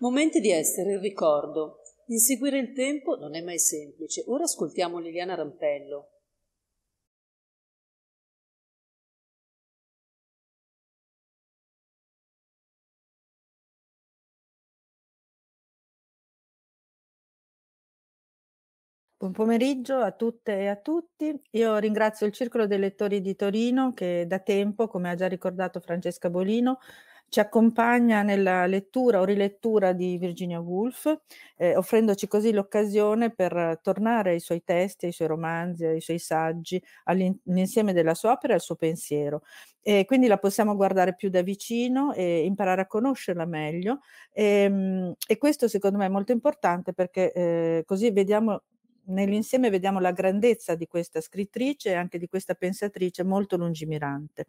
Momenti di essere il ricordo. Inseguire il tempo non è mai semplice. Ora ascoltiamo Liliana Rampello. Buon pomeriggio a tutte e a tutti. Io ringrazio il Circolo dei Lettori di Torino che da tempo, come ha già ricordato Francesca Bolino, ci accompagna nella lettura o rilettura di Virginia Woolf, eh, offrendoci così l'occasione per tornare ai suoi testi, ai suoi romanzi, ai suoi saggi, all'insieme della sua opera e al suo pensiero. E quindi la possiamo guardare più da vicino e imparare a conoscerla meglio e, ehm, e questo secondo me è molto importante perché eh, così vediamo nell'insieme vediamo la grandezza di questa scrittrice e anche di questa pensatrice molto lungimirante.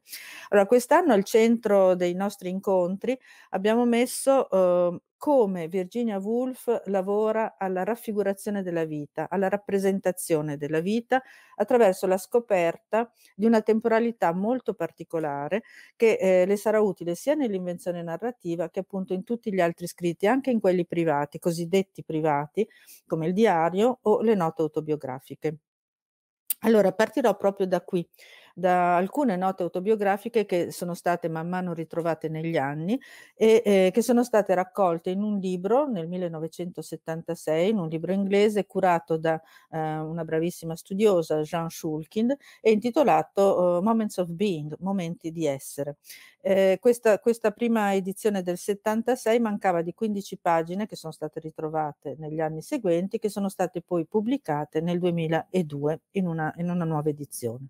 Allora, quest'anno al centro dei nostri incontri abbiamo messo eh, come Virginia Woolf lavora alla raffigurazione della vita, alla rappresentazione della vita attraverso la scoperta di una temporalità molto particolare che eh, le sarà utile sia nell'invenzione narrativa che appunto in tutti gli altri scritti, anche in quelli privati, cosiddetti privati, come il diario o le note autobiografiche. Allora, partirò proprio da qui, da alcune note autobiografiche che sono state man mano ritrovate negli anni e eh, che sono state raccolte in un libro nel 1976, in un libro inglese curato da eh, una bravissima studiosa, Jean Schulkind, e intitolato eh, Moments of Being, Momenti di essere. Eh, questa, questa, prima edizione del 76 mancava di 15 pagine che sono state ritrovate negli anni seguenti, che sono state poi pubblicate nel 2002 in una, in una nuova edizione.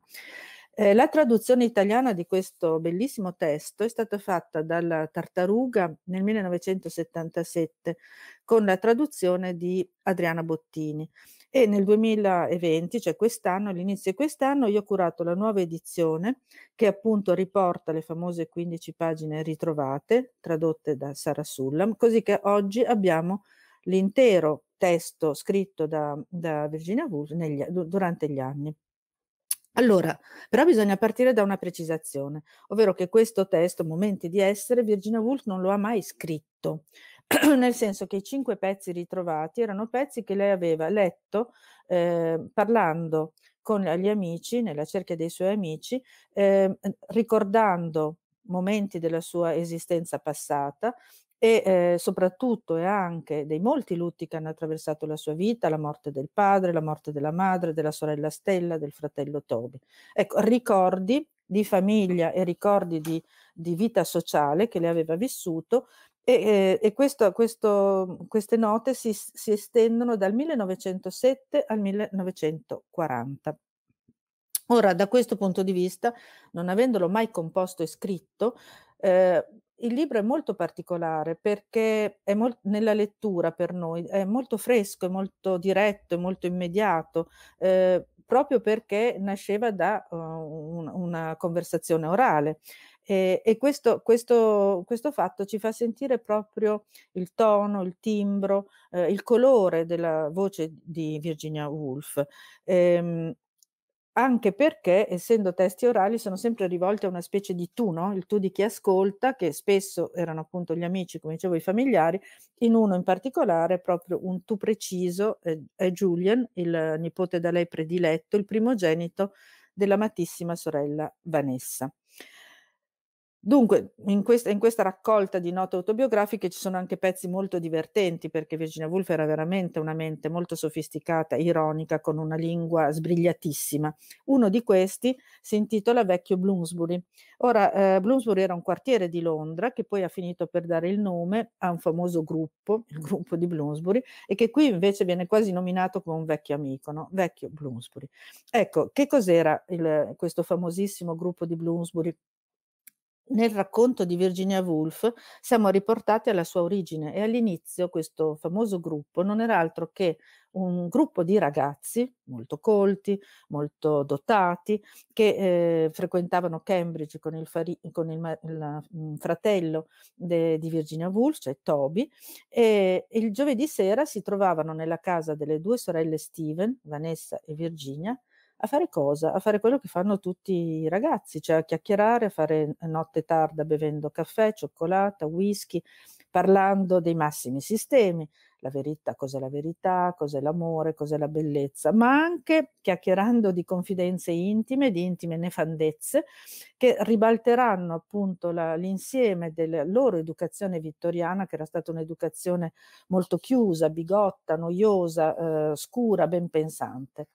Eh, la traduzione italiana di questo bellissimo testo è stata fatta dalla Tartaruga nel 1977 con la traduzione di Adriana Bottini e nel 2020, cioè quest'anno, all'inizio di quest'anno, io ho curato la nuova edizione che appunto riporta le famose 15 pagine ritrovate tradotte da Sara Sullam, così che oggi abbiamo l'intero testo scritto da, da Virginia Woolf negli, durante gli anni. Allora, però bisogna partire da una precisazione, ovvero che questo testo, Momenti di essere, Virginia Woolf non lo ha mai scritto, nel senso che i cinque pezzi ritrovati erano pezzi che lei aveva letto eh, parlando con gli amici, nella cerchia dei suoi amici, eh, ricordando momenti della sua esistenza passata e eh, soprattutto e anche dei molti lutti che hanno attraversato la sua vita, la morte del padre, la morte della madre, della sorella Stella, del fratello Toby. Ecco, ricordi di famiglia e ricordi di, di vita sociale che le aveva vissuto e, ehm, e questo, questo, queste note si, si estendono dal 1907 al 1940. Ora, da questo punto di vista, non avendolo mai composto e scritto, eh, il libro è molto particolare perché è mol- nella lettura per noi è molto fresco, è molto diretto, è molto immediato, eh, proprio perché nasceva da uh, un- una conversazione orale. E, e questo, questo, questo, fatto ci fa sentire proprio il tono, il timbro, eh, il colore della voce di Virginia Woolf. Ehm, anche perché, essendo testi orali, sono sempre rivolti a una specie di tu, no? il tu di chi ascolta, che spesso erano appunto gli amici, come dicevo, i familiari, in uno in particolare, proprio un tu preciso, eh, è Julian, il nipote da lei prediletto, il primogenito dell'amatissima sorella Vanessa. Dunque, in questa, in questa, raccolta di note autobiografiche ci sono anche pezzi molto divertenti perché Virginia Woolf era veramente una mente molto sofisticata, ironica, con una lingua sbrigliatissima. Uno di questi si intitola Vecchio Bloomsbury. Ora, eh, Bloomsbury era un quartiere di Londra che poi ha finito per dare il nome a un famoso gruppo, il gruppo di Bloomsbury, e che qui invece viene quasi nominato come un vecchio amico, no? Vecchio Bloomsbury. Ecco, che cos'era il, questo famosissimo gruppo di Bloomsbury? nel racconto di Virginia Woolf siamo riportati alla sua origine e all'inizio questo famoso gruppo non era altro che un gruppo di ragazzi molto colti, molto dotati, che eh, frequentavano Cambridge con il, fari- con il, ma- il mm, fratello de- di Virginia Woolf, cioè Toby, e il giovedì sera si trovavano nella casa delle due sorelle Steven, Vanessa e Virginia, a fare cosa? A fare quello che fanno tutti i ragazzi, cioè a chiacchierare, a fare notte tarda bevendo caffè, cioccolata, whisky, parlando dei massimi sistemi, la verità, cos'è la verità, cos'è l'amore, cos'è la bellezza, ma anche chiacchierando di confidenze intime, di intime nefandezze, che ribalteranno appunto la, l'insieme della loro educazione vittoriana, che era stata un'educazione molto chiusa, bigotta, noiosa, eh, scura, ben pensante.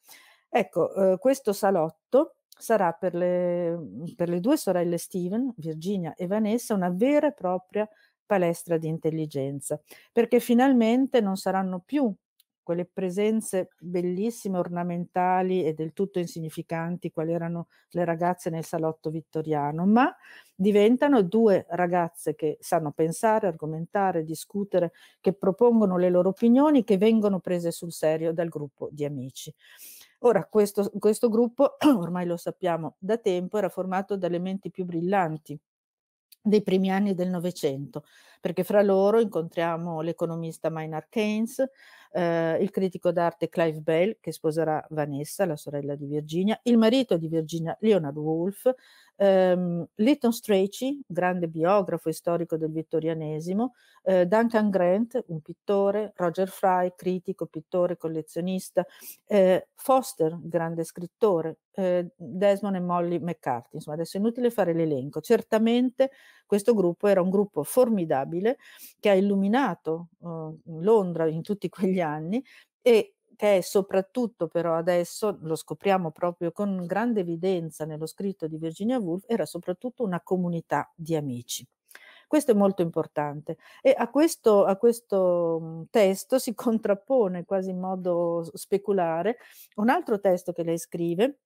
Ecco, eh, questo salotto sarà per le, mm, per le due sorelle Steven, Virginia e Vanessa, una vera e propria palestra di intelligenza, perché finalmente non saranno più quelle presenze bellissime, ornamentali e del tutto insignificanti quali erano le ragazze nel salotto vittoriano, ma diventano due ragazze che sanno pensare, argomentare, discutere, che propongono le loro opinioni, che vengono prese sul serio dal gruppo di amici. Ora, questo, questo gruppo, ormai lo sappiamo da tempo, era formato dalle menti più brillanti dei primi anni del Novecento, perché fra loro incontriamo l'economista Maynard Keynes, eh, il critico d'arte Clive Bell, che sposerà Vanessa, la sorella di Virginia, il marito di Virginia, Leonard Wolf, ehm, Lytton Strachey, grande biografo e storico del vittorianesimo, eh, Duncan Grant, un pittore, Roger Fry, critico, pittore, collezionista, eh, Foster, grande scrittore, eh, Desmond e Molly McCarthy. Insomma, adesso è inutile fare l'elenco. Certamente questo gruppo era un gruppo formidabile che ha illuminato eh, Londra in tutti quegli anni e che è soprattutto però adesso, lo scopriamo proprio con grande evidenza nello scritto di Virginia Woolf, era soprattutto una comunità di amici. Questo è molto importante e a questo, a questo, mhmm, testo si contrappone quasi in modo speculare un altro testo che lei scrive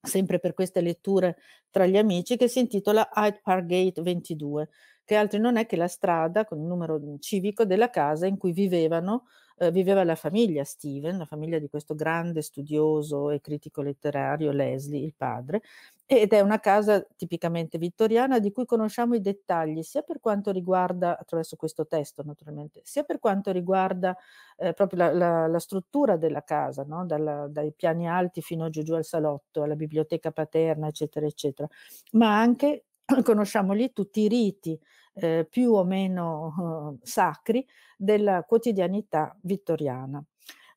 sempre per queste letture tra gli amici, che si intitola Hyde Park Gate 22, che altro non è che la strada con il numero civico della casa in cui vivevano eh, viveva la famiglia Steven, la famiglia di questo grande studioso e critico letterario Leslie, il padre, ed è una casa tipicamente vittoriana di cui conosciamo i dettagli sia per quanto riguarda, attraverso questo testo naturalmente, sia per quanto riguarda eh, proprio la, la, la, struttura della casa, no? Dalla, dai piani alti fino giù giù al salotto, alla biblioteca paterna, eccetera, eccetera, ma anche conosciamo lì tutti i riti eh, più o meno eh, sacri della quotidianità vittoriana.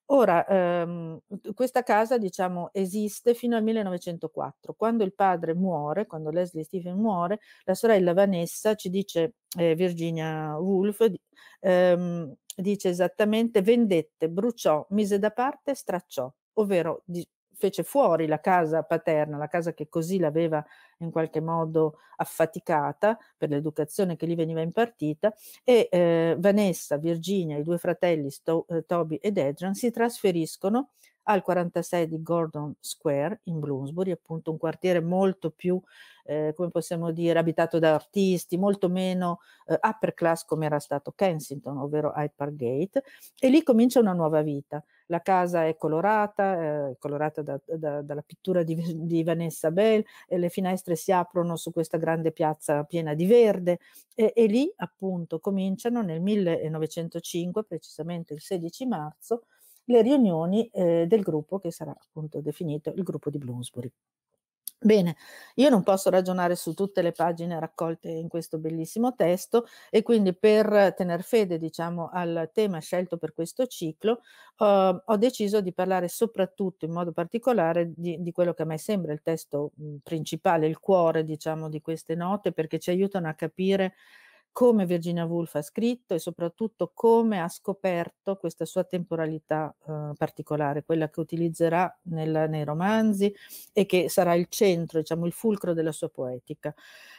Ora, ehm, questa casa diciamo, esiste fino al 1904, quando il padre muore, quando Leslie Stephen muore, la sorella Vanessa, ci dice eh, Virginia Woolf, ehm, dice esattamente vendette, bruciò, mise da parte, stracciò, ovvero di, fece fuori la casa paterna, la casa che così l'aveva in qualche modo affaticata per l'educazione che gli veniva impartita, e eh, Vanessa, Virginia, i due fratelli Sto- eh, Toby ed Adrian si trasferiscono al 46 di Gordon Square in Bloomsbury, appunto un quartiere molto più, eh, come possiamo dire, abitato da artisti, molto meno eh, upper class come era stato Kensington, ovvero Hyde Park Gate, e lì comincia una nuova vita. La casa è colorata, eh, colorata da, da, dalla pittura di, di Vanessa Bell, e le finestre si aprono su questa grande piazza piena di verde e, e lì appunto cominciano nel 1905, precisamente il 16 marzo, le riunioni eh, del gruppo che sarà appunto definito il gruppo di Bloomsbury. Bene, io non posso ragionare su tutte le pagine raccolte in questo bellissimo testo e quindi per tener fede diciamo, al tema scelto per questo ciclo eh, ho deciso di parlare soprattutto in modo particolare di, di quello che a me sembra il testo principale, il cuore diciamo, di queste note perché ci aiutano a capire come Virginia Woolf ha scritto e soprattutto come ha scoperto questa sua temporalità eh, particolare, quella che utilizzerà nella, nei romanzi e che sarà il centro, diciamo il fulcro della sua poetica.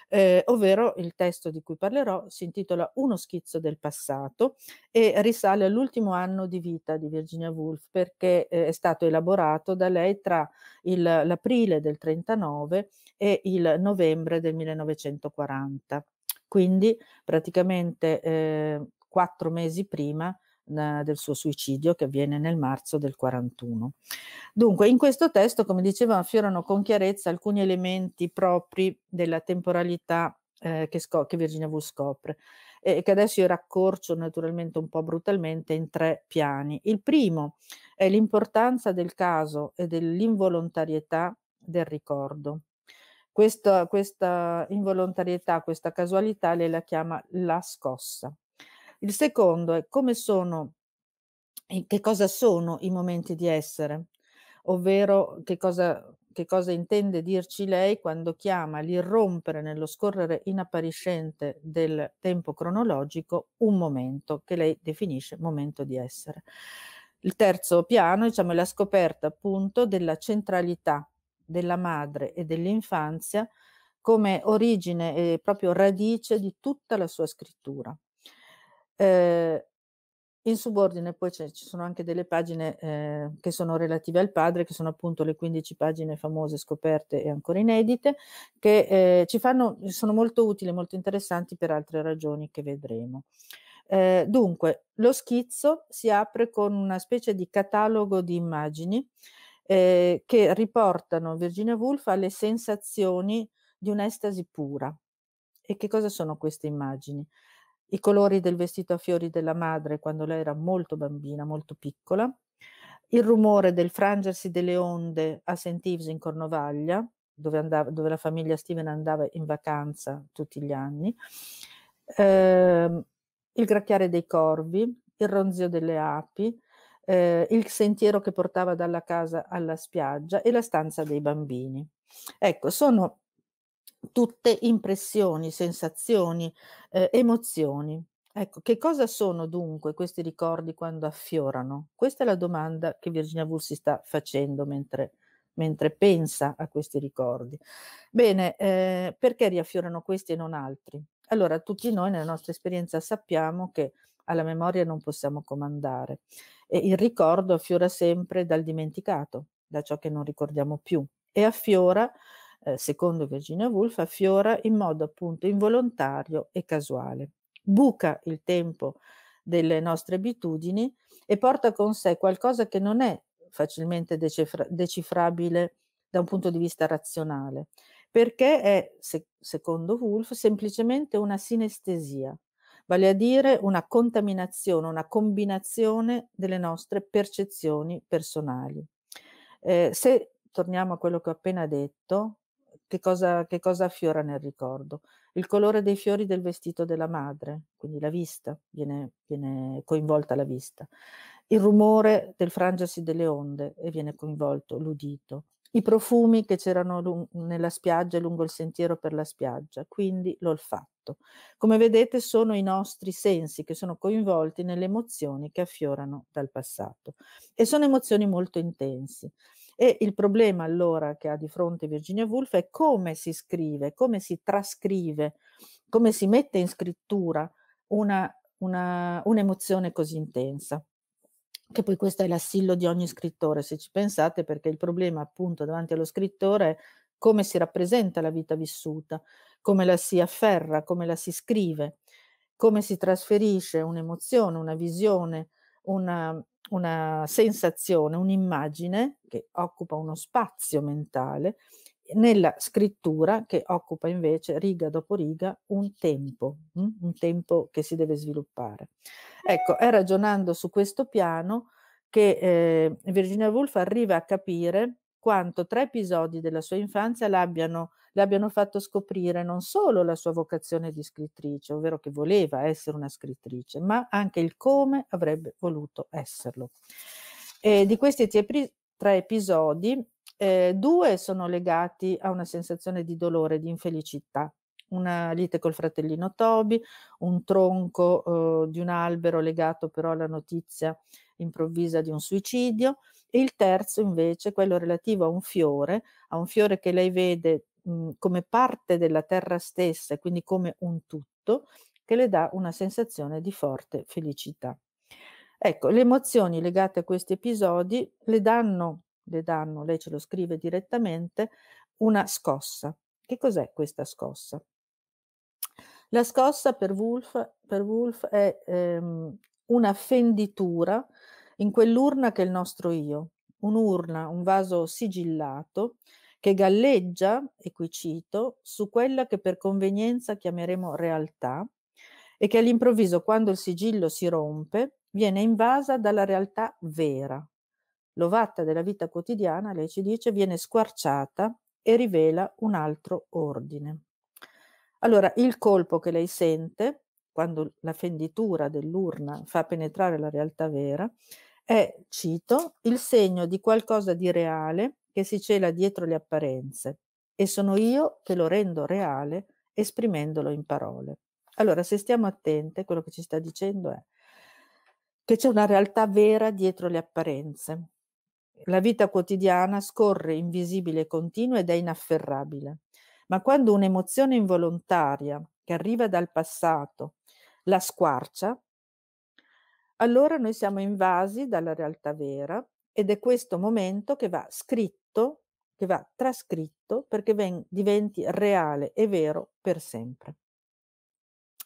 Eh, ovvero il testo di cui parlerò si intitola Uno schizzo del passato e risale all'ultimo anno di vita di Virginia Woolf perché eh, è stato elaborato da lei tra il, l'aprile del 1939 e il novembre del 1940. Quindi praticamente eh, quattro mesi prima eh, del suo suicidio che avviene nel marzo del 41. Dunque, in questo testo, come diceva, affiorano con chiarezza alcuni elementi propri della temporalità eh, che, che, Virginia Woolf scopre e che adesso io raccorcio naturalmente un po' brutalmente in tre piani. Il primo è l'importanza del caso e dell'involontarietà del ricordo. Questa, questa involontarietà, questa casualità, lei la chiama la scossa. Il secondo è come sono, che cosa sono i momenti di essere, ovvero che cosa, che cosa intende dirci lei quando chiama l'irrompere nello scorrere inappariscente del tempo cronologico un momento che lei definisce momento di essere. Il terzo piano diciamo, è la scoperta appunto della centralità della madre e dell'infanzia come origine e proprio radice di tutta la sua scrittura. Eh, in subordine poi ci sono anche delle pagine eh, che sono relative al padre, che sono appunto le 15 pagine famose scoperte e ancora inedite, che eh, ci fanno, sono molto utili e molto interessanti per altre ragioni che vedremo. Eh, dunque, lo schizzo si apre con una specie di catalogo di immagini eh, che riportano Virginia Woolf alle sensazioni di un'estasi pura. E che cosa sono queste immagini? I colori del vestito a fiori della madre quando lei era molto bambina, molto piccola, il rumore del frangersi delle onde a St. Eves in Cornovaglia, dove, andava, dove la famiglia Steven andava in vacanza tutti gli anni, eh, il gracchiare dei corvi, il ronzio delle api, eh, il sentiero che portava dalla casa alla spiaggia e la stanza dei bambini. Ecco, sono tutte impressioni, sensazioni, eh, emozioni. Ecco, che cosa sono dunque questi ricordi quando affiorano? Questa è la domanda che Virginia Woolf si sta facendo mentre, mentre pensa a questi ricordi. Bene, eh, perché riaffiorano questi e non altri? Allora, tutti noi nella nostra esperienza sappiamo che alla memoria non possiamo comandare e il ricordo affiora sempre dal dimenticato, da ciò che non ricordiamo più, e affiora, eh, secondo Virginia Woolf, affiora in modo appunto involontario e casuale. Buca il tempo delle nostre abitudini e porta con sé qualcosa che non è facilmente decifra- decifrabile da un punto di vista razionale, perché è, se- secondo Woolf, semplicemente una sinestesia, vale a dire una contaminazione, una combinazione delle nostre percezioni personali. Eh, se torniamo a quello che ho appena detto, che cosa, che cosa affiora nel ricordo? Il colore dei fiori del vestito della madre, quindi la vista, viene, viene coinvolta la vista, il rumore del frangersi delle onde e viene coinvolto l'udito, i profumi che c'erano lung- nella spiaggia lungo il sentiero per la spiaggia, quindi l'olfatto. Come vedete sono i nostri sensi che sono coinvolti nelle emozioni che affiorano dal passato e sono emozioni molto intense. E il problema allora che ha di fronte Virginia Woolf è come si scrive, come si trascrive, come si mette in scrittura una, una, un'emozione così intensa che poi questo è l'assillo di ogni scrittore, se ci pensate, perché il problema appunto davanti allo scrittore è come si rappresenta la vita vissuta, come la si afferra, come la si scrive, come si trasferisce un'emozione, una visione, una, una sensazione, un'immagine che occupa uno spazio mentale nella scrittura che occupa invece riga dopo riga un tempo, mm, un tempo che si deve sviluppare. Ecco, è ragionando su questo piano che eh, Virginia Woolf arriva a capire quanto tre episodi della sua infanzia l'abbiano, l'abbiano fatto scoprire non solo la sua vocazione di scrittrice, ovvero che voleva essere una scrittrice, ma anche il come avrebbe voluto esserlo. E di questi tre episodi, eh, due sono legati a una sensazione di dolore, di infelicità, una lite col fratellino Toby, un tronco eh, di un albero legato però alla notizia improvvisa di un suicidio e il terzo invece, quello relativo a un fiore, a un fiore che lei vede mh, mhmm, come parte della terra stessa e quindi come un tutto, che le dà una sensazione di forte felicità. Ecco, le emozioni legate a questi episodi le danno le danno, lei ce lo scrive direttamente, una scossa. Che cos'è questa scossa? La scossa per Wolf, per Wolf è ehm, una fenditura in quell'urna che è il nostro io, un'urna, un vaso sigillato che galleggia, e qui cito, su quella che per convenienza chiameremo realtà e che all'improvviso, quando il sigillo si rompe, viene invasa dalla realtà vera, l'ovatta della vita quotidiana, lei ci dice, viene squarciata e rivela un altro ordine. Allora, il colpo che lei sente, quando la fenditura dell'urna fa penetrare la realtà vera, è, cito, il segno di qualcosa di reale che si cela dietro le apparenze e sono io che lo rendo reale esprimendolo in parole. Allora, se stiamo attenti, quello che ci sta dicendo è che c'è una realtà vera dietro le apparenze la vita quotidiana scorre invisibile e continua ed è inafferrabile. Ma quando un'emozione involontaria che arriva dal passato la squarcia, allora noi siamo invasi dalla realtà vera ed è questo momento che va scritto, che va trascritto perché ven- diventi reale e vero per sempre.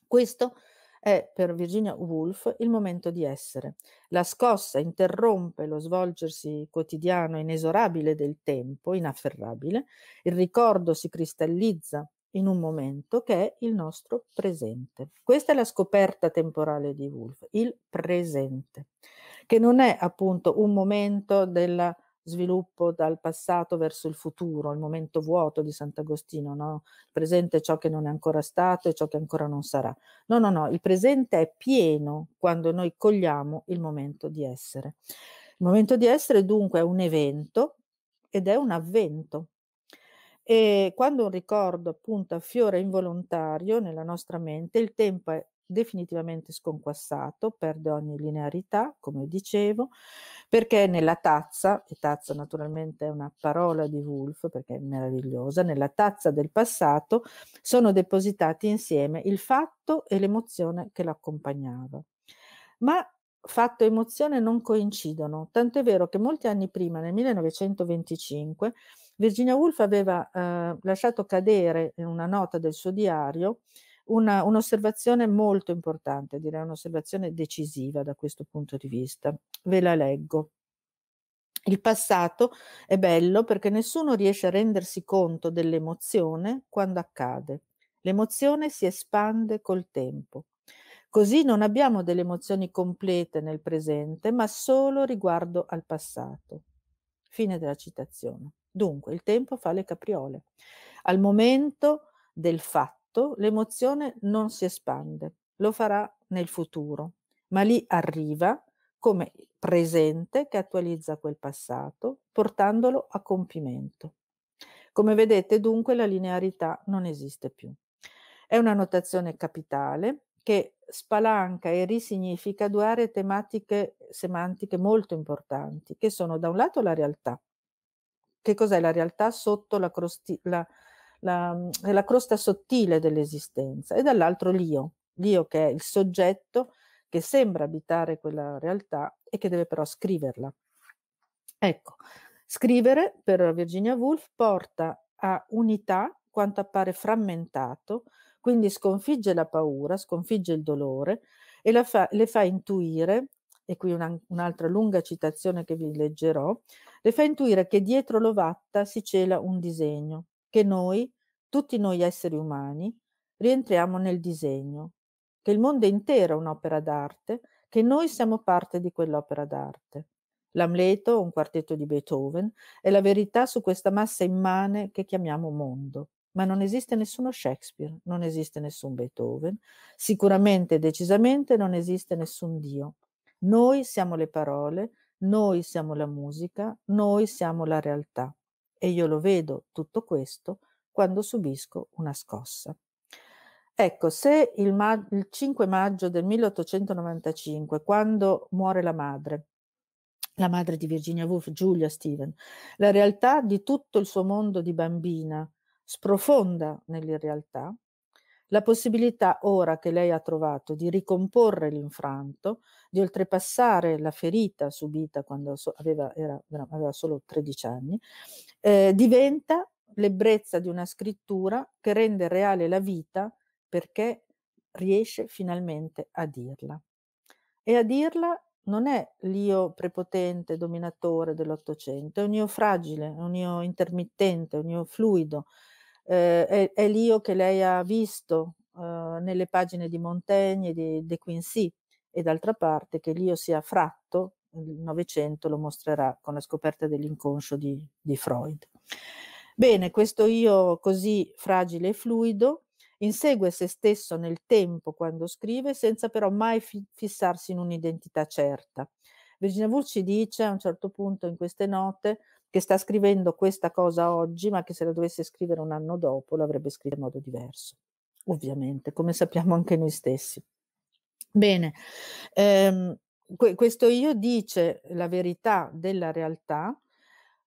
Questo è per Virginia Woolf il momento di essere. La scossa interrompe lo svolgersi quotidiano inesorabile del tempo, inafferrabile, il ricordo si cristallizza in un momento che è il nostro presente. Questa è la scoperta temporale di Woolf, il presente, che non è appunto un momento della sviluppo dal passato verso il futuro, il momento vuoto di Sant'Agostino, no? Il presente è ciò che non è ancora stato e ciò che ancora non sarà. No, no, no, il presente è pieno quando noi cogliamo il momento di essere. Il momento di essere dunque è un evento ed è un avvento. E quando un ricordo appunto affiora involontario nella nostra mente, il tempo è definitivamente sconquassato, perde ogni linearità, come dicevo, perché nella tazza, e tazza naturalmente è una parola di Wolf perché è meravigliosa, nella tazza del passato sono depositati insieme il fatto e l'emozione che l'accompagnava. Ma fatto e emozione non coincidono, tant'è vero che molti anni prima, nel 1925, Virginia Woolf aveva eh, lasciato cadere in eh, una nota del suo diario una, un'osservazione molto importante, direi un'osservazione decisiva da questo punto di vista. Ve la leggo. Il passato è bello perché nessuno riesce a rendersi conto dell'emozione quando accade. L'emozione si espande col tempo. Così non abbiamo delle emozioni complete nel presente, ma solo riguardo al passato. Fine della citazione. Dunque, il tempo fa le capriole. Al momento del fatto fatto, l'emozione non si espande, lo farà nel futuro, ma lì arriva come presente che attualizza quel passato, portandolo a compimento. Come vedete dunque la linearità non esiste più. È una notazione capitale che spalanca e risignifica due aree tematiche semantiche molto importanti, che sono da un lato la realtà. Che cos'è la realtà sotto la, crosti- la, la, la crosta sottile dell'esistenza e dall'altro l'io, l'io che è il soggetto che sembra abitare quella realtà e che deve però scriverla. Ecco, scrivere per Virginia Woolf porta a unità quanto appare frammentato, quindi sconfigge la paura, sconfigge il dolore e fa, le fa intuire, e qui una, un'altra lunga citazione che vi leggerò, le fa intuire che dietro l'ovatta si cela un disegno, che noi, tutti noi esseri umani, rientriamo nel disegno, che il mondo intero è un'opera d'arte, che noi siamo parte di quell'opera d'arte. L'Amleto, un quartetto di Beethoven, è la verità su questa massa immane che chiamiamo mondo. Ma non esiste nessuno Shakespeare, non esiste nessun Beethoven, sicuramente e decisamente non esiste nessun Dio. Noi siamo le parole, noi siamo la musica, noi siamo la realtà e io lo vedo tutto questo quando subisco una scossa. Ecco, se il, ma- il 5 maggio del 1895, quando muore la madre, la madre di Virginia Woolf, Giulia Steven, la realtà di tutto il suo mondo di bambina sprofonda nell'irrealtà, la possibilità ora che lei ha trovato di ricomporre l'infranto, di oltrepassare la ferita subita quando aveva, era, aveva, solo 13 anni, eh, diventa l'ebbrezza di una scrittura che rende reale la vita perché riesce finalmente a dirla. E a dirla non è l'io prepotente, dominatore dell'Ottocento, è un io fragile, un io intermittente, un io fluido, eh, è, è l'io che lei ha visto eh, nelle pagine di Montaigne, di De Quincy, e d'altra parte che l'io sia fratto, il Novecento lo mostrerà con la scoperta dell'inconscio di, di Freud. Bene, questo io così fragile e fluido insegue se stesso nel tempo quando scrive, senza però mai fi- fissarsi in un'identità certa. Virginia Woolf ci dice a un certo punto in queste note che sta scrivendo questa cosa oggi, ma che se la dovesse scrivere un anno dopo l'avrebbe scritta in modo diverso, ovviamente, come sappiamo anche noi stessi. Bene, ehm, que- questo io dice la verità della realtà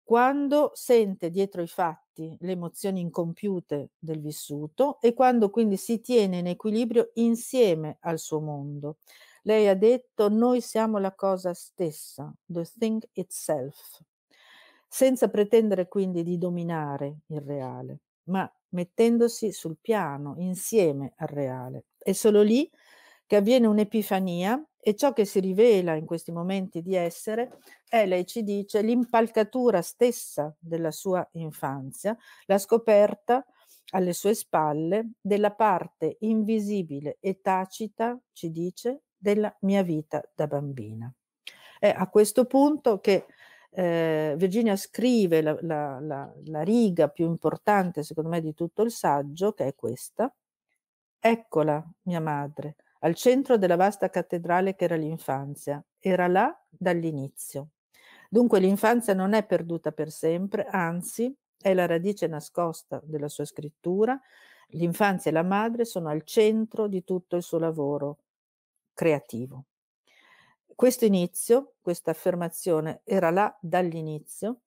quando sente dietro i fatti le emozioni incompiute del vissuto e quando quindi si tiene in equilibrio insieme al suo mondo. Lei ha detto noi siamo la cosa stessa, the thing itself senza pretendere quindi di dominare il reale, ma mettendosi sul piano insieme al reale. È solo lì che avviene un'epifania e ciò che si rivela in questi momenti di essere è, lei ci dice, l'impalcatura stessa della sua infanzia, la scoperta alle sue spalle della parte invisibile e tacita, ci dice, della mia vita da bambina. È a questo punto che eh, Virginia scrive la, la, la, la riga più importante, secondo me, di tutto il saggio, che è questa. Eccola, mia madre, al centro della vasta cattedrale che era l'infanzia. Era là dall'inizio. Dunque l'infanzia non è perduta per sempre, anzi è la radice nascosta della sua scrittura. L'infanzia e la madre sono al centro di tutto il suo lavoro creativo questo inizio, questa affermazione era là dall'inizio,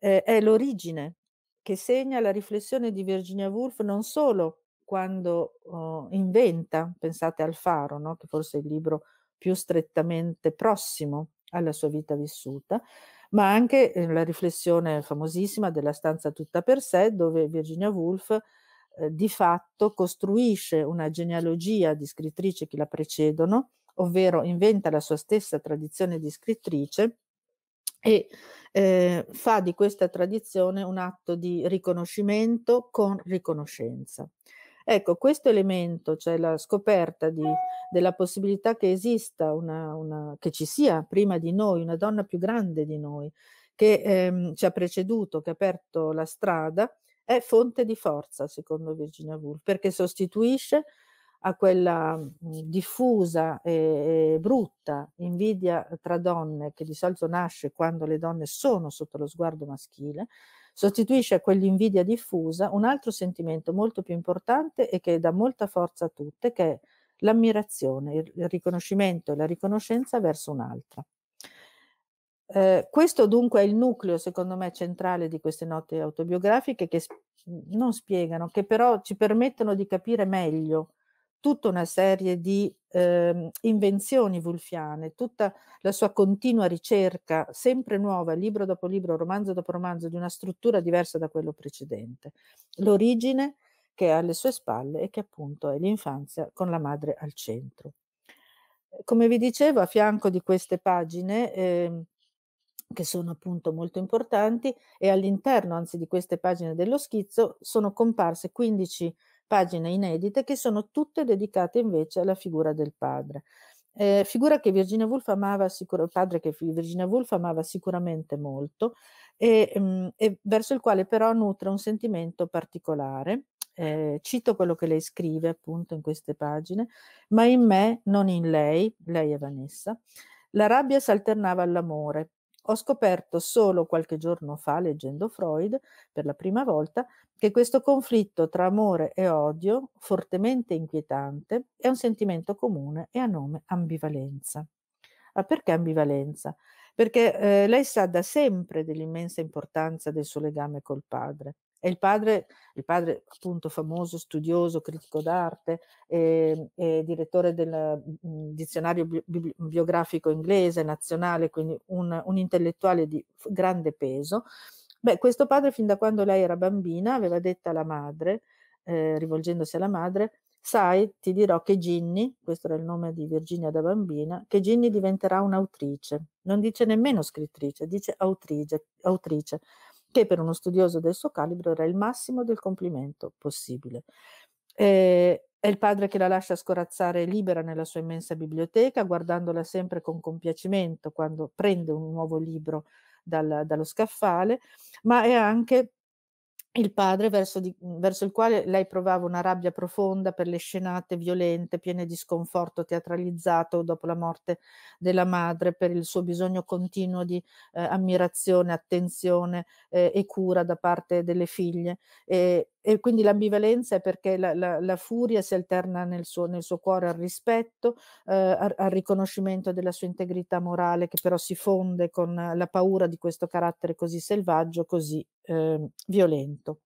eh, è l'origine che segna la riflessione di Virginia Woolf non solo quando oh, inventa, pensate al faro, no? che forse è il libro più strettamente prossimo alla sua vita vissuta, ma anche eh, la riflessione famosissima della stanza tutta per sé, dove Virginia Woolf eh, di fatto costruisce una genealogia di scrittrici che la precedono, ovvero inventa la sua stessa tradizione di scrittrice e eh, fa di questa tradizione un atto di riconoscimento con riconoscenza. Ecco, questo elemento, cioè la scoperta di, della possibilità che esista, una, una, che ci sia prima di noi una donna più grande di noi, che ehm, ci ha preceduto, che ha aperto la strada, è fonte di forza, secondo Virginia Woolf, perché sostituisce a quella mm, diffusa e brutta invidia tra donne che di solito nasce quando le donne sono sotto lo sguardo maschile, sostituisce a quell'invidia diffusa un altro sentimento molto più importante e che dà molta forza a tutte, che è l'ammirazione, il riconoscimento e la riconoscenza verso un'altra. Eh, questo dunque è il nucleo, secondo me, centrale di queste note autobiografiche che sp non spiegano, che però ci permettono di capire meglio tutta una serie di eh, invenzioni vulfiane, tutta la sua continua ricerca, sempre nuova, libro dopo libro, romanzo dopo romanzo, di una struttura diversa da quello precedente. L'origine che è alle sue spalle e che appunto è l'infanzia con la madre al centro. Come vi dicevo, a fianco di queste pagine eh, che sono appunto molto importanti e all'interno anzi di queste pagine dello schizzo sono comparse 15 pagine inedite che sono tutte dedicate invece alla figura del padre. Eh, figura che Virginia Woolf amava sicur- padre che Virginia Woolf amava sicuramente molto e, mh, mm, e verso il quale però nutre un sentimento particolare. Eh, cito quello che lei scrive appunto in queste pagine, ma in me, non in lei, lei è Vanessa, la rabbia si alternava all'amore, ho scoperto solo qualche giorno fa, leggendo Freud per la prima volta, che questo conflitto tra amore e odio, fortemente inquietante, è un sentimento comune e ha nome ambivalenza. Ma perché ambivalenza? Perché eh, lei sa da sempre dell'immensa importanza del suo legame col padre. E il padre, il padre appunto famoso, studioso, critico d'arte, eh, eh, direttore del mhmm, dizionario bi- bi- biografico inglese nazionale, quindi un, un intellettuale di grande peso, Beh, questo padre fin da quando lei era bambina aveva detto alla madre, eh, rivolgendosi alla madre, sai, ti dirò che Ginny, questo era il nome di Virginia da bambina, che Ginny diventerà un'autrice. Non dice nemmeno scrittrice, dice autrice, autrice che per uno studioso del suo calibro era il massimo del complimento possibile. Eh, è il padre che la lascia scorazzare libera nella sua immensa biblioteca, guardandola sempre con compiacimento quando prende un nuovo libro dal, dallo scaffale, ma è anche il padre verso, di, mhmm, verso, il quale lei provava una rabbia profonda per le scenate violente, piene di sconforto teatralizzato dopo la morte della madre, per il suo bisogno continuo di eh, ammirazione, attenzione eh, e cura da parte delle figlie. E, e quindi l'ambivalenza è perché la, la, la furia si alterna nel suo, nel suo cuore al rispetto, eh, al, al, riconoscimento della sua integrità morale, che però si fonde con la paura di questo carattere così selvaggio, così eh, violento.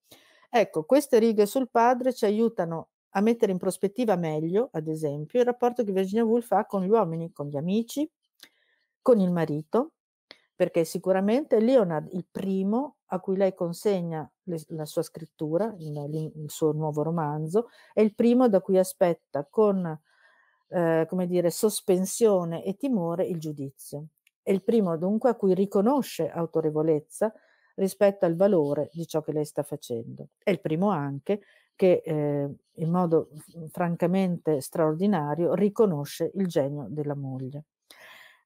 Ecco, queste righe sul padre ci aiutano a mettere in prospettiva meglio, ad esempio, il rapporto che Virginia Woolf ha con gli uomini, con gli amici, con il marito, perché sicuramente Leonard, il primo, a cui lei consegna le, la sua scrittura, il, il, suo nuovo romanzo, è il primo da cui aspetta con, eh, come dire, sospensione e timore il giudizio. È il primo dunque a cui riconosce autorevolezza rispetto al valore di ciò che lei sta facendo. È il primo anche che eh, in modo francamente straordinario riconosce il genio della moglie.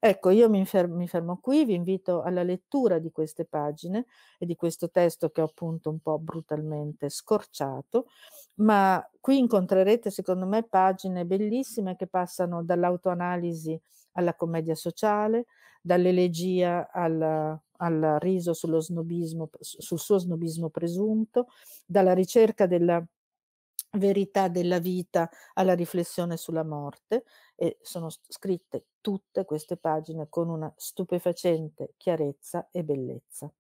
Ecco, io mi, fer- mi fermo qui, vi invito alla lettura di queste pagine e di questo testo che ho appunto un po' brutalmente scorciato, ma qui incontrerete secondo me pagine bellissime che passano dall'autoanalisi alla commedia sociale, dall'elegia alla, al riso sullo snobismo, sul suo snobismo presunto, dalla ricerca della verità della vita alla riflessione sulla morte e sono scritte tutte queste pagine con una stupefacente chiarezza e bellezza.